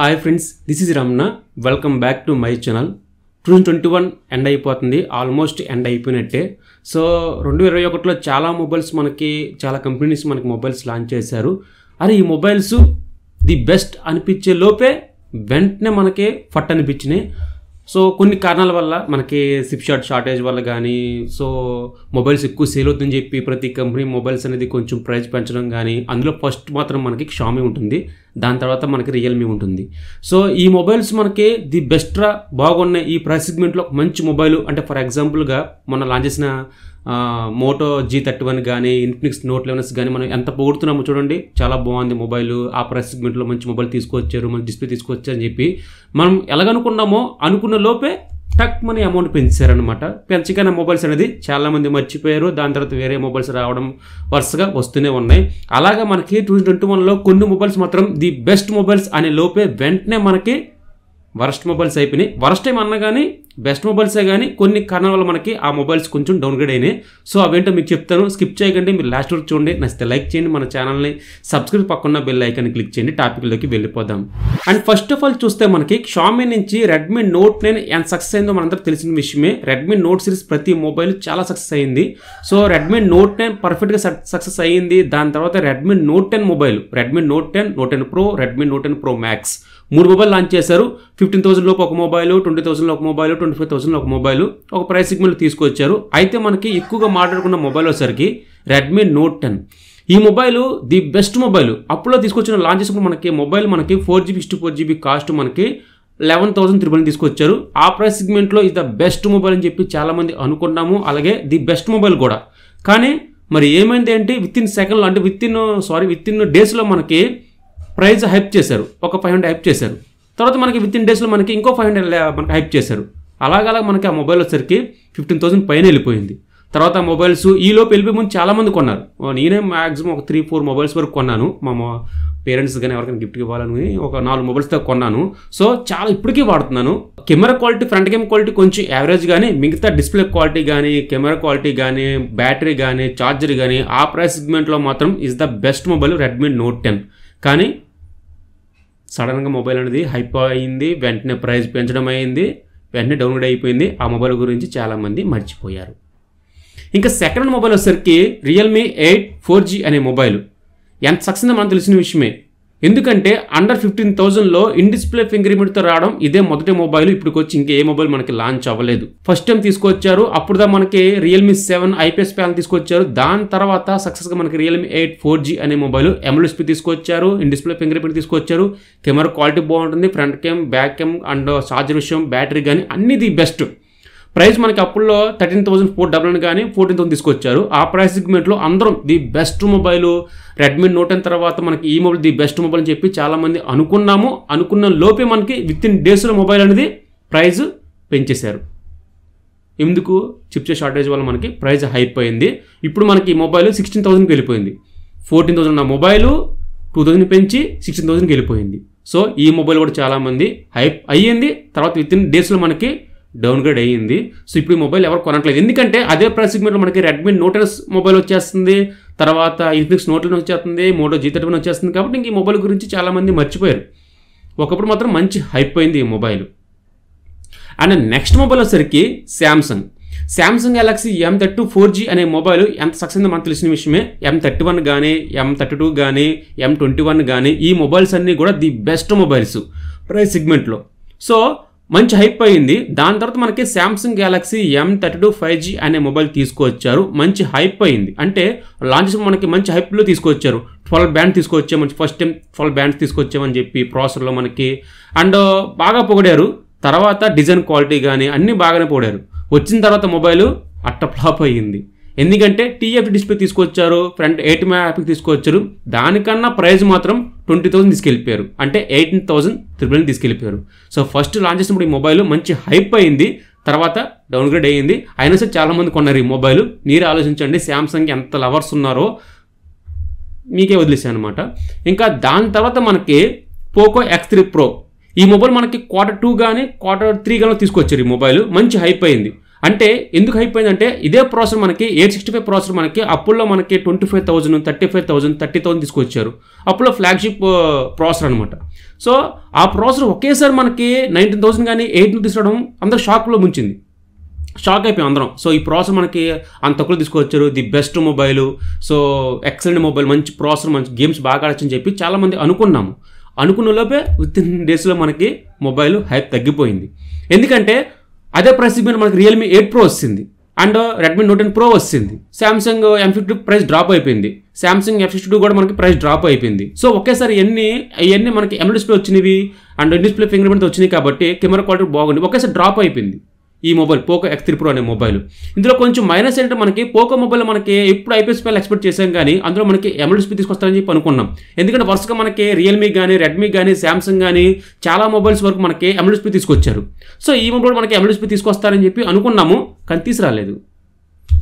hi friends this is Ramana welcome back to my channel two thousand twenty one end అయిపోతుంది almost end అయిపోయినట్టే so రెండు ఇరవై ఒకటిలో చాలా మొబైల్స్ మనకి చాలా కంపెనీస్ మనకి మొబైల్స్ లాంచ్ చేశారు అరే ఈ మొబైల్స్ ది బెస్ట్ అనిపించే లోపే వెంటనే మనకి ఫట్ అనిపించినాయి సో కొన్ని కారణాల వల్ల మనకి సిప్ షాట్ షార్టేజ్ వల్ల కానీ సో మొబైల్స్ ఎక్కువ సేల్ అవుతుందని చెప్పి ప్రతి కంపెనీ మొబైల్స్ అనేది కొంచెం ప్రైస్ పెంచడం కానీ అందులో ఫస్ట్ మాత్రం మనకి షామీ ఉంటుంది దాని తర్వాత మనకి రియల్మీ ఉంటుంది సో ఈ మొబైల్స్ మనకి ది బెస్ట్రా బాగున్నాయి ఈ ప్రైస్ సెగ్మెంట్లో మంచి మొబైల్ అంటే ఫర్ ఎగ్జాంపుల్గా మొన్న లాంచ్ చేసిన మోటో జీ థర్టీ వన్ కానీ ఇన్ఫినిక్స్ నోట్ లెవెన్స్ కానీ మనం ఎంత పోగొడుతున్నామో చూడండి చాలా బాగుంది మొబైల్ ఆ ప్రైస్ సెగ్మెంట్లో మంచి మొబైల్ తీసుకొచ్చారు మంచి డిస్ప్లే తీసుకొచ్చారు అని చెప్పి మనం ఎలాగనుకున్నామో అనుకున్న లోపే టక్ మనీ అమౌంట్ పెంచారనమాట పెంచగానే మొబైల్స్ అనేది చాలామంది మర్చిపోయారు దాని తర్వాత వేరే మొబైల్స్ రావడం వరుసగా వస్తూనే ఉన్నాయి అలాగే మనకి టూ ట్వంటీ వన్లో కొన్ని మొబైల్స్ మాత్రం ది బెస్ట్ మొబైల్స్ అనే లోపే వెంటనే మనకి వరస్ట్ మొబైల్స్ అయిపోయినాయి వరస్ట్ టైం అన్న కానీ బెస్ట్ మొబైల్సే కానీ కొన్ని కారణాల వల్ల మనకి ఆ మొబైల్స్ కొంచెం డౌన్గ్రేడ్ అయినాయి సో అవేంటో మీకు చెప్తాను స్కిప్ చేయకండి మీరు లాస్ట్ వరకు చూడండి నచ్చితే లైక్ చేయండి మన ఛానల్ని సబ్స్క్రైబ్ పక్కన బెల్ ఐకాన్ని క్లిక్ చేయండి టాపిక్లోకి వెళ్ళిపోదాం అండ్ ఫస్ట్ ఆఫ్ ఆల్ చూస్తే మనకి షామీ నుంచి రెడ్మీ నోట్ నైన్ ఎంత సక్సెస్ అయిందో మనందరూ తెలిసిన విషయమే రెడ్మీ నోట్ సిరీస్ ప్రతి మొబైల్ చాలా సక్సెస్ అయింది సో రెడ్మీ నోట్ నైన్ పర్ఫెక్ట్గా సక్సెస్ అయ్యింది దాని తర్వాత Redmi note ten mobile Redmi note ten note ten pro Redmi note ten pro max మూడు మొబైల్ లాంచ్ చేశారు ఫిఫ్టీన్ థౌసండ్ లోపు ఒక మొబైల్ ట్వంటీ థౌసండ్ ఒక మొబైల్ ట్వంటీ ఫైవ్ థౌసండ్ ఒక మొబైల్ ఒక ప్రైస్ సిగ్మెంట్ తీసుకొచ్చారు అయితే మనకి ఎక్కువగా మాట్లాడుకున్న మొబైల్ వచ్చేసరికి రెడ్మీ నోట్ టెన్ ఈ మొబైల్ ది బెస్ట్ మొబైల్ అప్పుడు తీసుకొచ్చిన లాంచ్ చేసినప్పుడు మనకి మొబైల్ మనకి four GB sixty four GB cost మనకి లెవెన్ థౌసండ్ త్రిబుల్ తీసుకొచ్చారు ఆ ప్రైస్ సిగ్మెంట్లో ఇది ద బెస్ట్ మొబైల్ అని చెప్పి చాలామంది అనుకున్నాము అలాగే ది బెస్ట్ మొబైల్ కూడా కానీ మరి ఏమైంది అంటే విత్ ఇన్ సెకండ్లో అంటే within sorry within డేస్లో మనకి ప్రైజ్ హైప్ చేశారు ఒక ఫైవ్ హండ్రెడ్ హైప్ చేశారు తర్వాత మనకి విత్ ఇన్ డేస్లో మనకి ఇంకో ఫైవ్ హండ్రెడ్ మనకి హైప్ చేశారు అలాగలా మనకి ఆ మొబైల్ వచ్చేసరికి ఫిఫ్టీన్ థౌసండ్ పైన వెళ్ళిపోయింది తర్వాత మొబైల్స్ ఈలోపు వెళ్ళిపోయి ముందు చాలామంది కొన్నారు నేనే మ్యాక్సిమం ఒక త్రీ ఫోర్ మొబైల్స్ వరకు కొన్నాను మా పేరెంట్స్ కానీ ఎవరికైనా గిఫ్ట్ ఇవ్వాలని ఒక నాలుగు మొబైల్స్ దాకా కొన్నాను సో చాలా ఇప్పటికీ వాడుతున్నాను camera quality front camera quality కొంచెం యావరేజ్ కానీ మిగతా డిస్ప్లే క్వాలిటీ కానీ కెమెరా క్వాలిటీ కానీ బ్యాటరీ కానీ ఛార్జర్ కానీ ఆ ప్రైస్ సెగ్మెంట్లో మాత్రం is the best mobile Redmi note ten కానీ సడన్గా మొబైల్ అనేది హైప్ అయింది వెంటనే ప్రైస్ పెంచడం అయింది వెంటనే డౌన్లోడ్ అయిపోయింది ఆ మొబైల్ గురించి చాలామంది మర్చిపోయారు ఇంకా సెకండ్ మొబైల్ వచ్చేసరికి రియల్మీ ఎయిట్ ఫోర్ జీ అనే మొబైల్ ఎంత సక్సెస్ మనం తెలిసిన విషయమే ఎందుకంటే అండర్ ఫిఫ్టీన్ థౌజండ్లో ఇన్ డిస్ప్లే ఫింగర్ రావడం ఇదే మొదటి మొబైల్ ఇప్పటికొచ్చి ఇంకే మొబైల్ మనకి లాంచ్ అవ్వలేదు ఫస్ట్ టైం తీసుకొచ్చారు అప్పుడుదా మనకి రియల్మీ సెవెన్ ఐపీఎస్ ప్యాన్ తీసుకొచ్చారు దాని తర్వాత సక్సెస్గా మనకి రియల్మీ ఎయిట్ ఫోర్ జీ అనే మొబైల్ ఎమ్ఎల్ఎస్పి తీసుకొచ్చారు ఇన్ డిస్ప్లే ఫింగర్ తీసుకొచ్చారు కెమెరా క్వాలిటీ బాగుంటుంది front cam back cam and charger విషయం బ్యాటరీ కానీ అన్ని ది బెస్ట్ ప్రైస్ మనకి అప్పుల్లో థర్టీన్ థౌసండ్ ఫోర్ డబల్ అని కానీ ఫోర్టీన్ థౌసండ్ తీసుకొచ్చారు ఆ ప్రైస్ సెగ్మెంట్లో అందరం the best mobile Redmi note అయిన తర్వాత మనకి ఈ మొబైల్ ది బెస్ట్ మొబైల్ అని చెప్పి చాలామంది అనుకున్నాము అనుకున్న లోపే మనకి విత్ ఇన్ డేస్లో మొబైల్ అనేది ప్రైజ్ పెంచేశారు ఎందుకు చిప్స్ షార్టేజ్ వల్ల మనకి ప్రైస్ హైప్ అయింది ఇప్పుడు మనకి ఈ మొబైల్ సిక్స్టీన్ థౌసండ్కి వెళ్ళిపోయింది ఫోర్టీన్ థౌసండ్ ఉన్న మొబైల్ టూ థౌసండ్ పెంచి సిక్స్టీన్ థౌసండ్కి వెళ్ళిపోయింది సో ఈ మొబైల్ కూడా చాలామంది హైప్ అయ్యింది తర్వాత విత్ ఇన్ డేస్లో మనకి డౌన్గ్రేడ్ అయ్యింది సో ఇప్పుడు ఈ మొబైల్ ఎవరు కొనట్లేదు ఎందుకంటే అదే ప్రైస్ సిగ్మెంట్లో మనకి రెడ్మీ నోటెస్ మొబైల్ వచ్చేస్తుంది తర్వాత ఇన్ఫినిక్స్ నోట్లో వచ్చేస్తుంది మోటో జీ థర్టీ వచ్చేస్తుంది కాబట్టి ఇంక ఈ మొబైల్ గురించి చాలామంది మర్చిపోయారు ఒకప్పుడు మాత్రం మంచి హైప్ అయింది ఈ మొబైల్ అండ్ నెక్స్ట్ మొబైల్ వచ్చేసరికి Samsung Samsung Galaxy M thirty four G అనే మొబైల్ ఎంత సక్సెస్ మనకు తెలిసిన విషయమే ఎం థర్టీ వన్ కానీ ఎం థర్టీ టూ కానీ ఎం ట్వంటీ వన్ కానీ ఈ మొబైల్స్ అన్నీ కూడా ది బెస్ట్ మొబైల్స్ ప్రైస్ సెగ్మెంట్లో సో మంచి హైప్ అయింది దాని తర్వాత మనకి Samsung Galaxy M thirty two five G అనే మొబైల్ తీసుకొచ్చారు మంచి హైప్ అయింది అంటే లాంచ్ మనకి మంచి హైప్లో తీసుకొచ్చారు ట్వెల్వ్ బ్యాండ్ మంచి ఫస్ట్ టైం ట్వెల్వ్ బ్యాండ్స్ తీసుకొచ్చామని చెప్పి ప్రాసెస్లో మనకి అండ్ uh, బాగా పొగిడారు తర్వాత డిజైన్ క్వాలిటీ కానీ అన్నీ బాగానే పొగిడారు వచ్చిన తర్వాత మొబైల్ అట్ట ఫ్లాప్ అయ్యింది ఎందుకంటే టీఎఫ్ డిస్ప్లే తీసుకొచ్చారు ఫ్రంట్ ఎయిట్ మ్యాప్ తీసుకొచ్చారు దానికన్నా ప్రైజ్ మాత్రం ట్వంటీ థౌసండ్ తీసుకెళ్ళిపోయారు అంటే ఎయిటీన్ థౌసండ్ త్రిబుల్ తీసుకెళ్ళిపోయారు సో ఫస్ట్ లాంచ్ చేసినప్పుడు ఈ మొబైల్ మంచి హైప్ అయింది తర్వాత డౌన్గ్రేడ్ అయ్యింది అయినా సరే చాలామంది కొన్నారు ఈ మొబైల్ మీరు ఆలోచించండి శాంసంగ్ ఎంత లవర్స్ ఉన్నారో మీకే వదిలేసాను అనమాట ఇంకా దాని తర్వాత మనకి పోకో ఎక్స్ త్రీ ప్రో ఈ మొబైల్ మనకి క్వార్టర్ టూ కానీ క్వార్టర్ త్రీ కానీ తీసుకొచ్చారు ఈ మొబైల్ మంచి హైప్ అయింది అంటే ఎందుకు అయిపోయిందంటే ఇదే ప్రాసెసర్ మనకి ఎయిట్ సిక్స్టీ ఫైవ్ ప్రాసెసర్ మనకి అప్పుల్లో మనకి twenty five thousand thirty five thousand thirty thousand తీసుకొచ్చారు అప్పుల్లో ఫ్లాగ్షిప్ uh, ప్రాసెసర్ అనమాట సో ఆ ప్రాసెసర్ ఒకేసారి మనకి నైన్టీన్ థౌసండ్ కానీ ఎయిట్ తీసుకురావడం అందరూ షాక్లో ముంచింది షాక్ అయిపోయాం అందరం సో ఈ ప్రాసెసర్ మనకి అంత తక్కువ తీసుకొచ్చారు the best mobile so excellent mobile మంచి ప్రాసెసర్ మంచి గేమ్స్ బాగా ఆడచ్చని చెప్పి చాలామంది అనుకున్నాము అనుకున్న లోపే విత్ ఇన్ డేస్లో మనకి మొబైల్ హైప్ తగ్గిపోయింది ఎందుకంటే అదే ప్రైస్ మీద మనకి రియల్మీ ఎయిట్ ప్రో వస్తుంది and Redmi note ten pro వస్తుంది Samsung M fifty price drop అయిపోయింది సామ్సంగ్ ఎఫ్ సిక్స్టీ టూ కూడా మనకి ప్రైస్ డ్రాప్ అయిపోయింది సో ఒకేసారి ఎన్ని ఎన్ని మనకి ఎం డిస్ప్లే వచ్చినవి అండ్ డిస్ప్లే ఫింగర్ ప్రింట్ వచ్చినాయి కాబట్టి కెమెరా క్వాలిటీ బాగుంది ఒకేసారి డ్రాప్ అయిపోయింది ఈ mobile Poco X three pro అనే మొబైల్ ఇందులో కొంచెం మైనస్ ఏంటంటే మనకి పోకో మొబైల్ మనకి ఎప్పుడు ఐపీఎస్ పైన ఎక్స్పెక్ట్ చేసాం కానీ అందులో మనకి ఎమల్ తీసుకొస్తారని చెప్పి అనుకున్నాం ఎందుకంటే వరుసగా మనకి రియల్మీ కానీ రెడ్మీ కానీ శాంసంగ్ కానీ చాలా మొబైల్స్ వరకు మనకి ఎమల్ డిస్ప్లే తీసుకొచ్చారు సో ఈ మొబైల్ మనకి ఎమల్ తీసుకొస్తారని చెప్పి అనుకున్నాము కానీ తీసుకురాలేదు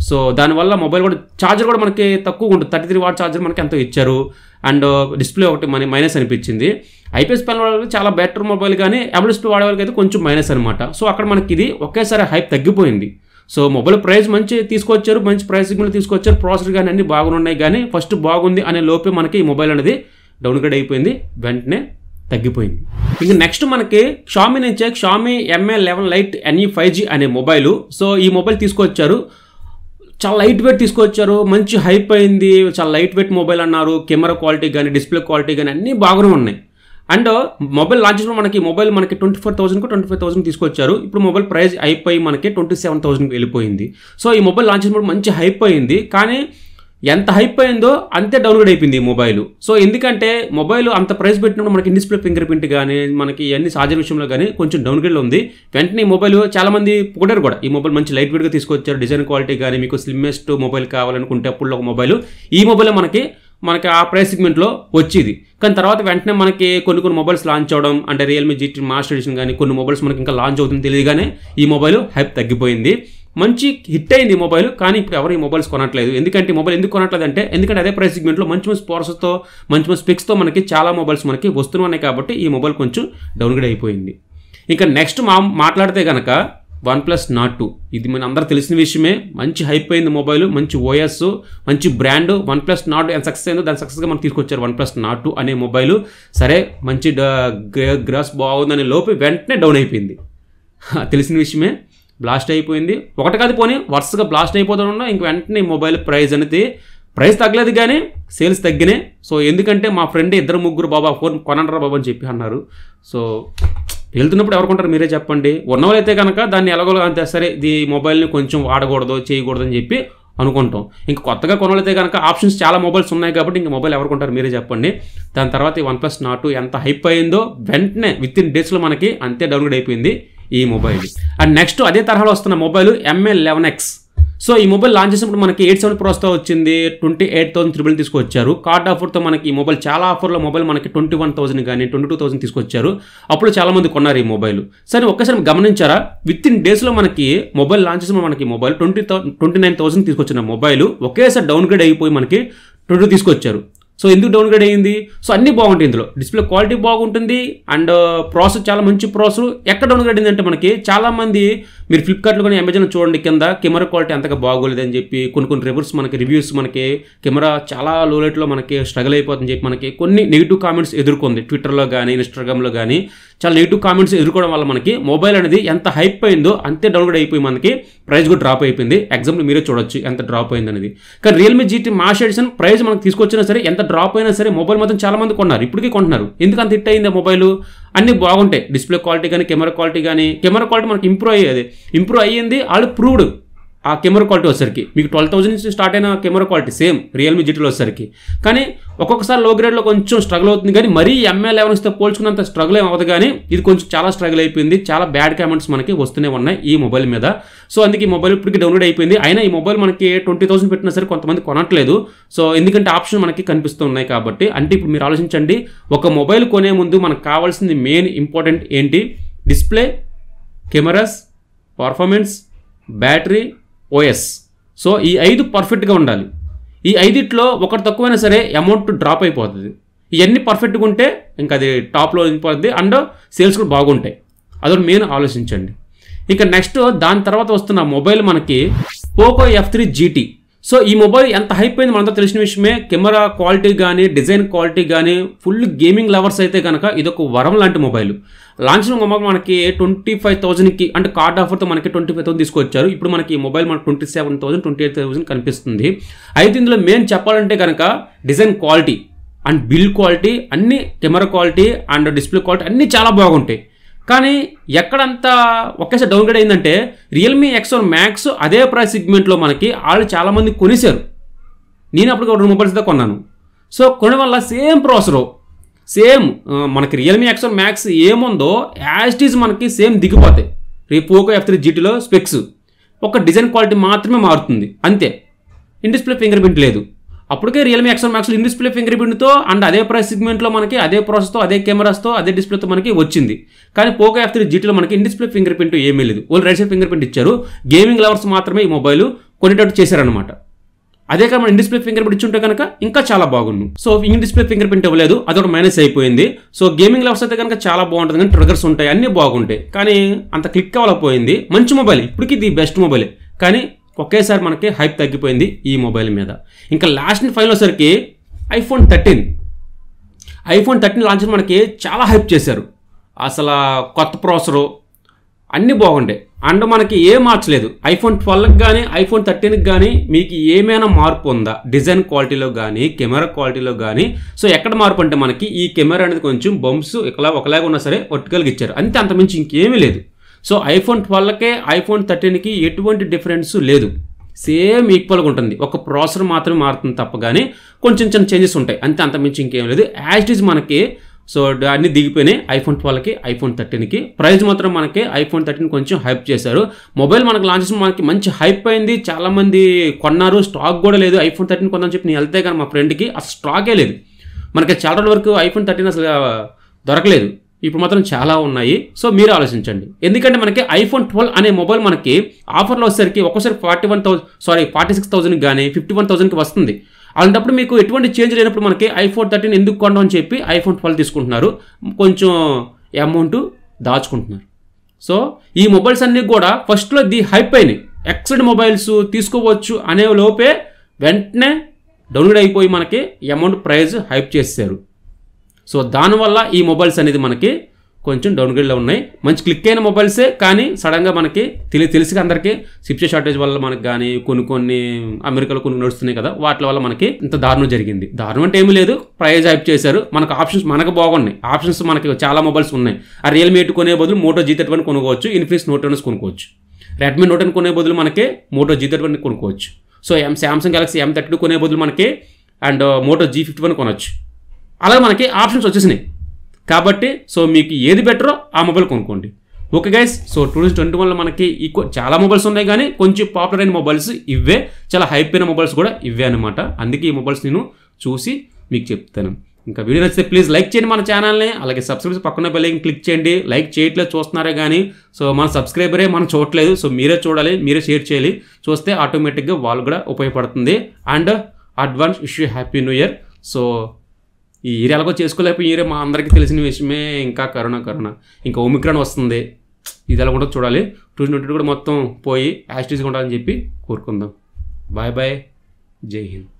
సో దానివల్ల మొబైల్ కూడా ఛార్జర్ కూడా మనకి తక్కువ ఉంటుంది థర్టీ త్రీ వాట్ ఛార్జర్ మనకి ఎంతో ఇచ్చారు అండ్ డిస్ప్లే uh, ఒకటి మన మైనస్ అనిపించింది ఐపీఎస్ పెన్ వాళ్ళకి చాలా బెటర్ మొబైల్ కానీ డిస్ప్లే వాడే వాళ్ళకి అయితే కొంచెం మైనస్ అనమాట సో అక్కడ మనకి ఇది ఒకేసారి హైప్ తగ్గిపోయింది సో మొబైల్ ప్రైస్ మంచి తీసుకొచ్చారు మంచి ప్రైస్ కూడా తీసుకొచ్చారు ప్రాసెస్ కానీ అన్నీ బాగున్నాయి కానీ ఫస్ట్ బాగుంది అనే లోపే మనకి ఈ మొబైల్ అనేది డౌన్గ్రేడ్ అయిపోయింది వెంటనే తగ్గిపోయింది ఇంకా నెక్స్ట్ మనకి షామీ నుంచే Xiaomi Mi eleven lite NE five G అనే మొబైల్ సో ఈ మొబైల్ తీసుకొచ్చారు చాలా లైట్ వెయిట్ తీసుకొచ్చారు మంచి హైప్ అయింది చాలా లైట్ వెయిట్ మొబైల్ అన్నారు కెమెరా క్వాలిటీ కానీ డిస్ప్లే క్వాలిటీ కానీ అన్నీ బాగానే ఉన్నాయి అండ్ మొబైల్ లాంచ్ మనకి మొబైల్ మనకి ట్వంటీ ఫోర్ థౌసండ్కి ట్వంటీ ఫైవ్ థౌసండ్ తీసుకొచ్చారు ఇప్పుడు మొబైల్ ప్రైస్ అయిపోయి మనకి ట్వంటీ సెవెన్ థౌసండ్కి వెళ్ళిపోయింది సో ఈ మొబైల్ లాంచ్ మంచి హైప్ అయింది కానీ ఎంత హైప్ అయిందో అంతే డౌన్గ్రేడ్ అయిపోయింది ఈ మొబైల్ సో ఎందుకంటే మొబైల్ అంత ప్రైస్ పెట్టినప్పుడు మనకి డిస్ప్లే ఫింగర్ ప్రింట్ కానీ మనకి అన్ని సాధన విషయంలో కానీ కొంచెం డౌన్గ్రేడ్ ఉంది వెంటనే మొబైల్ చాలామంది పొగడారు కూడా ఈ మొబైల్ మంచి లైట్ వెయిట్గా తీసుకొచ్చారు డిజైన్ క్వాలిటీ కానీ మీకు స్లిమ్మెస్ట్ మొబైల్ కావాలనుకుంటే అప్పుడు ఒక మొబైల్ ఈ మొబైల్ మనకి మనకి ఆ ప్రైస్ సెగ్మెంట్లో వచ్చేది కానీ తర్వాత వెంటనే మనకి కొన్ని కొన్ని మొబైల్స్ లాంచ్ అవడం అంటే రియల్మీ జీటీ మాస్టర్ ఎడిషన్ కానీ కొన్ని మొబైల్స్ మనకి ఇంకా లాంచ్ అవుతుంది తెలియగానే ఈ మొబైల్ హైప్ తగ్గిపోయింది మంచి హిట్ అయింది మొబైల్ కానీ ఇప్పుడు ఎవరు ఈ మొబైల్స్ కొనట్లేదు ఎందుకంటే మొబైల్ ఎందుకు కొనట్లేదు అంటే ఎందుకంటే అదే ప్రైస్ సెగ్మెంట్లో మంచి మంచి స్పోర్స్తో మంచి మంచి స్పిక్స్తో మనకి చాలా మొబైల్స్ మనకి వస్తున్నాయి కాబట్టి ఈ మొబైల్ కొంచెం డౌన్గ్రేడ్ అయిపోయింది ఇంకా నెక్స్ట్ మా మాట్లాడితే కనుక వన్ ప్లస్ నాట్ టూ ఇది మన అందరూ తెలిసిన విషయమే మంచి హైప్ అయింది మొబైల్ మంచి ఓఎస్ మంచి బ్రాండ్ వన్ ప్లస్ నాట్ ఎంత సక్సెస్ అయిందో దాని సక్సెస్గా మనం తీసుకొచ్చారు వన్ ప్లస్ నాట్ టూ అనే మొబైల్ సరే మంచి గ్రాస్ బాగుందనే లోపు వెంటనే డౌన్ అయిపోయింది తెలిసిన విషయమే బ్లాస్ట్ అయిపోయింది ఒకటి కాదు పోనీ వరుసగా బ్లాస్ట్ అయిపోతుండగా ఇంక వెంటనే మొబైల్ ప్రైస్ అనేది ప్రైస్ తగ్గలేదు కానీ సేల్స్ తగ్గినాయి సో ఎందుకంటే మా ఫ్రెండ్ ఇద్దరు ముగ్గురు బాబా ఫోన్ కొనండ్రా బాబా అని చెప్పి అన్నారు సో వెళ్తున్నప్పుడు ఎవరు కొంటారు మీరే చెప్పండి ఉన్నవాళ్ళైతే కనుక దాన్ని ఎలాగో అంతే సరే ఇది మొబైల్ని కొంచెం వాడకూడదు చేయకూడదు అని చెప్పి అనుకుంటాం ఇంకా కొత్తగా కొనవాళ్ళైతే కనుక ఆప్షన్స్ చాలా మొబైల్స్ ఉన్నాయి కాబట్టి ఇంక మొబైల్ ఎవరు కొంటారు మీరే చెప్పండి దాని తర్వాత ఈ వన్ ప్లస్ నాటు ఎంత హైప్ అయిందో వెంటనే విత్ ఇన్ డేస్లో మనకి అంతే డౌన్లోడ్ అయిపోయింది ఈ మొబైల్ అండ్ నెక్స్ట్ అదే తరహాలో వస్తున్న mobile Mi eleven X so ఈ మొబైల్ లాంచ్ చేసినప్పుడు మనకి ఎయిట్ సెవెన్ ప్రోస్తో వచ్చింది ట్వంటీ ఎయిట్ థౌసండ్ త్రిబుల్ తీసుకొచ్చారు కార్డ్ ఆఫర్తో మనకి ఈ మొబైల్ చాలా ఆఫర్లో మొబైల్ మనకి ట్వంటీ వన్ థౌసండ్ కానీ ట్వంటీ టూ థౌసండ్ తీసుకొచ్చారు అప్పుడు చాలామంది కొన్నారు ఈ మొబైల్ సరే ఒక్కసారి గమనించారా విత్ ఇన్ డేస్లో మనకి మొబైల్ లాంచ్ చేసిన మనకి mobile twenty twenty nine thousand తీసుకొచ్చిన మొబైల్ ఒకేసారి డౌన్ అయిపోయి మనకి ట్వంటీ తీసుకొచ్చారు సో ఎందుకు డౌన్గ్రేడ్ అయ్యింది సో అన్నీ బాగుంటాయి ఇందులో డిస్ప్లే క్వాలిటీ బాగుంటుంది అండ్ ప్రాసెస్ uh, చాలా మంచి ప్రాసెస్ ఎక్కడ డౌన్గ్రేడ్ అయిందంటే మనకి చాలామంది మీరు ఫ్లిప్కార్ట్లో కానీ అమెజాన్ చూడండి కింద కెమెరా క్వాలిటీ అంతగా బాగోలేదని చెప్పి కొన్ని కొన్ని రివ్యూస్ మనకి రివ్యూస్ మనకి కెమెరా చాలా లో లైట్లో మనకి స్ట్రగుల్ అయిపోతుందని చెప్పి మనకి కొన్ని నెగిటివ్ కామెంట్స్ ఎదుర్కొంది ట్విట్టర్లో కానీ ఇన్స్టాగ్రామ్లో కానీ చాలా నెగిటివ్ కామెంట్స్ ఎదుర్కోవడం వల్ల మనకి మొబైల్ అనేది ఎంత హైప్ అయిందో అంతే డౌన్గ్రేడ్ అయిపోయి మనకి ప్రైస్ కూడా డ్రాప్ అయిపోయింది ఎగ్జాంపుల్ మీరే చూడొచ్చు ఎంత డ్రాప్ అయింది అనేది కానీ Realme GT master edition price మనకు తీసుకొచ్చినా సరే ఎంత డ్రాప్ అయినా సరే మొబైల్ మాత్రం చాలా మంది కొన్నారు ఇప్పటికీ కొంటున్నారు అంత హిట్ అయింది మొబైల్ అన్నీ బాగుంటాయి డిస్ప్లే క్వాలిటీ కానీ కెమెరా క్వాలిటీ కానీ కెమెరా క్వాలిటీ మనకి ఇంప్రూవ్ అయ్యేది ఇంప్రూవ్ అయ్యింది వాళ్ళు ప్రూవ్డ్ ఆ కెమెరా క్వాలిటీ వచ్చేసరికి మీకు ట్వెల్వ్ థౌసండ్ నుంచి స్టార్ట్ అయిన కెమెరా క్వాలిటీ సేమ్ రియల్మీ జిటీలో వచ్చేసరికి కానీ ఒక్కొక్కసారి లో గ్రేడ్లో కొంచెం స్ట్రగుల్ అవుతుంది కానీ మరీ ఎంఏ లెవెన్స్తో పోల్చుకున్నంత స్ట్రగుల్ ఏం అవ్వదు కానీ ఇది కొంచెం చాలా స్ట్రగుల్ అయిపోయింది చాలా బ్యాడ్ కామెంట్స్ మనకి వస్తూనే ఉన్నాయి ఈ మొబైల్ మీద సో అందుకే ఈ మొబైల్ ఇప్పటికి డౌన్లోడ్ అయిపోయింది అయినా ఈ మొబైల్ మనకి ట్వంటీ థౌసండ్ పెట్టినా సరే కొంతమంది కొనట్లేదు సో ఎందుకంటే ఆప్షన్ మనకి కనిపిస్తున్నాయి కాబట్టి అంటే ఇప్పుడు మీరు ఆలోచించండి ఒక మొబైల్ కొనే ముందు మనకు కావాల్సింది మెయిన్ ఇంపార్టెంట్ ఏంటి display cameras performance battery OS so ఈ ఐదు పర్ఫెక్ట్గా ఉండాలి ఈ ఐదిట్లో ఒకటి తక్కువైనా సరే అమౌంట్ డ్రాప్ అయిపోతుంది ఇవన్నీ పర్ఫెక్ట్గా ఉంటే ఇంకా అది టాప్లో వెళ్ళిపోతుంది అండ్ సేల్స్ కూడా బాగుంటాయి అదొకటి మెయిన్ ఆలోచించండి ఇక నెక్స్ట్ దాని తర్వాత వస్తున్న మొబైల్ మనకి Poco F three GT so ఈ మొబైల్ ఎంత హైప్ అయింది మనంతా తెలిసిన విషయమే కెమెరా క్వాలిటీ కానీ డిజైన్ క్వాలిటీ కానీ ఫుల్ గేమింగ్ లవర్స్ అయితే కనుక ఇదొక వరం లాంటి మొబైల్ లాంచ్ మొబైల్ మనకి ట్వంటీ ఫైవ్ థౌజండ్కి అంటే కార్డ్ ఆఫర్తో మనకి ట్వంటీ ఫైవ్ థౌసండ్ తీసుకొచ్చారు ఇప్పుడు మనకి ఈ మొబైల్ మనకి twenty seven thousand twenty eight thousand కనిపిస్తుంది అయితే ఇందులో మెయిన్ చెప్పాలంటే కనుక design quality and build quality అన్ని camera quality and display quality అన్నీ చాలా బాగుంటాయి కానీ ఎక్కడంతా ఒకేసారి డౌన్గ్రేడ్ అయిందంటే రియల్మీ ఎక్స్ వన్ మ్యాక్స్ అదే ప్రైస్ సిగ్మెంట్లో మనకి వాళ్ళు చాలామంది కొనేశారు నేను అప్పుడు రెండు మొబైల్స్ దా కొన్నాను సో కొనడం వల్ల సేమ్ ప్రాసెసరు సేమ్ మనకి రియల్మీ ఎక్స్ వన్ మ్యాక్స్ ఏముందో ఈజ్ మనకి సేమ్ దిగిపోతాయి రేపు పోకో ఎఫ్ త్రీ జీటీలో స్పెక్స్ ఒక డిజైన్ క్వాలిటీ మాత్రమే మారుతుంది అంతే ఇన్ డిస్ప్లే ఫింగర్ ప్రింట్ లేదు అప్పటికే Realme XL max in display ఫింగర్ ప్రింట్తో అండ్ అదే ప్రైస్ సిగ్మెంట్లో మనకి అదే ప్రాసెస్తో అదే కెమెరాస్తో అదే డిస్ప్లేతో మనకి వచ్చింది కానీ పోకో ఎఫ్ త్రీ జీటీలో మనకి ఇన్ డిస్ప్లే ఫింగర్ ప్రింట్ ఏమీ లేదు only right side fingerprint ఇచ్చారు గేమింగ్ లవర్స్ మాత్రమే ఈ మొబైల్ కొనేటట్టు చేశారనమాట అదే కానీ ఇన్ డిస్ప్లే ఫింగర్ ప్రింట్ ఇచ్చుంటే కనుక ఇంకా చాలా బాగుంది so in display fingerprint ఇవ్వలేదు అదొక మైనస్ అయిపోయింది సో గేమింగ్ లవర్స్ అయితే కనుక చాలా బాగుంటుంది కానీ ట్రిగర్స్ ఉంటాయి అన్నీ బాగుంటాయి కానీ అంత క్లిక్ అవ్వకపోయింది మంచి మొబైల్ ఇప్పటికీ ఇది బెస్ట్ మొబైల్ కానీ ఒకేసారి మనకి హైప్ తగ్గిపోయింది ఈ మొబైల్ మీద ఇంకా లాస్ట్ ఫైనల్ వచ్చేసరికి iPhone thirteen iPhone thirteen launch మనకి చాలా హైప్ చేశారు అసలు కొత్త ప్రాసెసరు అన్నీ బాగుండే అండ్ మనకి ఏ మార్చలేదు ఐఫోన్ ట్వెల్వ్కి కానీ ఐఫోన్ థర్టీన్కి కానీ మీకు ఏమైనా మార్పు ఉందా డిజైన్ క్వాలిటీలో కానీ కెమెరా క్వాలిటీలో కానీ సో ఎక్కడ మార్పు అంటే మనకి ఈ కెమెరా అనేది కొంచెం బంప్స్ ఇక్కడ ఒకలాగా ఉన్నా సరే ఇచ్చారు అంతే అంతమించి ఇంకేమీ లేదు సో ఐఫోన్ ట్వెల్వ్కే ఐఫోన్ థర్టీన్కి ఎటువంటి డిఫరెన్స్ లేదు సేమ్ ఈక్వల్గా ఉంటుంది ఒక ప్రాసెసర్ మాత్రమే మారుతుంది తప్ప కానీ కొంచెం చిన్న చేంజెస్ ఉంటాయి అంతే అంతమించి ఇంకేం లేదు యాజ్ ఈజ్ మనకి సో అన్ని దిగిపోయినాయి ఐఫోన్ ట్వెల్వ్కి ఐఫోన్ థర్టీన్కి ప్రైస్ మాత్రం మనకి ఐఫోన్ థర్టీన్ కొంచెం హైప్ చేశారు మొబైల్ మనకు లాంచ్ చేసిన మనకి మంచి హైప్ అయింది చాలామంది కొన్నారు స్టాక్ కూడా లేదు ఐఫోన్ థర్టీన్ కొందని చెప్పి నేను వెళ్తే కానీ మా ఫ్రెండ్కి అసలు స్టాకే లేదు మనకి చాలా రోజుల వరకు ఐఫోన్ థర్టీన్ అసలు దొరకలేదు ఇప్పుడు మాత్రం చాలా ఉన్నాయి సో మీరు ఆలోచించండి ఎందుకంటే మనకి ఐఫోన్ ట్వెల్వ్ అనే మొబైల్ మనకి ఆఫర్లో వచ్చేసరికి ఒకసారి forty one thousand sorry forty six థౌసండ్కి కానీ ఫిఫ్టీ వన్ థౌసండ్కి వస్తుంది అలాంటప్పుడు మీకు ఎటువంటి చేంజ్ లేనప్పుడు మనకి ఐఫోన్ థర్టీన్ ఎందుకు కొండ అని చెప్పి ఐఫోన్ ట్వెల్వ్ తీసుకుంటున్నారు కొంచెం అమౌంట్ దాచుకుంటున్నారు సో ఈ మొబైల్స్ అన్నీ కూడా ఫస్ట్లో ది హైప్ అయినాయి ఎక్సెడ్ మొబైల్స్ తీసుకోవచ్చు అనే లోపే వెంటనే డౌన్లోడ్ అయిపోయి మనకి అమౌంట్ ప్రైస్ హైప్ చేశారు సో దానివల్ల ఈ మొబైల్స్ అనేది మనకి కొంచెం డౌన్గ్రేడ్లో ఉన్నాయి మంచి క్లిక్ అయిన మొబైల్సే కానీ సడన్గా మనకి తెలి తెలిసి అందరికీ సిప్చే షార్టేజ్ వల్ల మనకి కానీ కొన్ని కొన్ని అమెరికాలో కొన్ని నడుస్తున్నాయి కదా వాటి వల్ల మనకి ఇంత దారుణం జరిగింది దారుణం అంటే ఏమీ లేదు ప్రైజ్ హైప్ చేశారు మనకు ఆప్షన్స్ మనకు బాగున్నాయి ఆప్షన్స్ మనకి చాలా మొబైల్స్ ఉన్నాయి ఆ రియల్మీ ఎయిట్ కొనే బదులు మోటో జీ థర్టీ వన్ కొనుక్కోవచ్చు ఇన్ఫినిక్స్ నోట్ టెన్స్ కొనుక్కోవచ్చు రెడ్మీ నోట్ కొనే బదులు మనకి మోటో జీ థర్టీ వన్ కొనుక్కోవచ్చు so M Samsung Galaxy M thirty కొనే బదులు మనకి and Moto G fifty one కొనవచ్చు అలా మనకి ఆప్షన్స్ వచ్చేసినాయి కాబట్టి సో మీకు ఏది బెటరో ఆ మొబైల్ కొనుక్కోండి okay guys so two thousand twenty వన్లో మనకి ఈక్వ చాలా మొబైల్స్ ఉన్నాయి కానీ కొంచెం పాపులర్ అయిన మొబైల్స్ ఇవే చాలా హైప్ అయిన మొబైల్స్ కూడా ఇవే అనమాట అందుకే ఈ మొబైల్స్ నేను చూసి మీకు చెప్తాను ఇంకా వీడియో నచ్చితే ప్లీజ్ లైక్ చేయండి మన ఛానల్ని అలాగే సబ్స్క్రైబ్ పక్కన బెల్లైకి క్లిక్ చేయండి లైక్ చేయట్లేదు చూస్తున్నారే కానీ సో మన సబ్స్క్రైబరే మనం చూడట్లేదు సో మీరే చూడాలి మీరే షేర్ చేయాలి చూస్తే ఆటోమేటిక్గా వాళ్ళు కూడా ఉపయోగపడుతుంది and advance issue happy new year so ఈ ఏరియా ఎలాగో ఏరియా మా అందరికీ తెలిసిన విషయమే ఇంకా కరోనా కరోనా ఇంకా ఒమిక్రాన్ వస్తుంది ఇది ఎలా కూడా చూడాలి టూ కూడా మొత్తం పోయి యాస్టీస్గా ఉండాలని చెప్పి కోరుకుందాం బాయ్ బాయ్ జై హింద్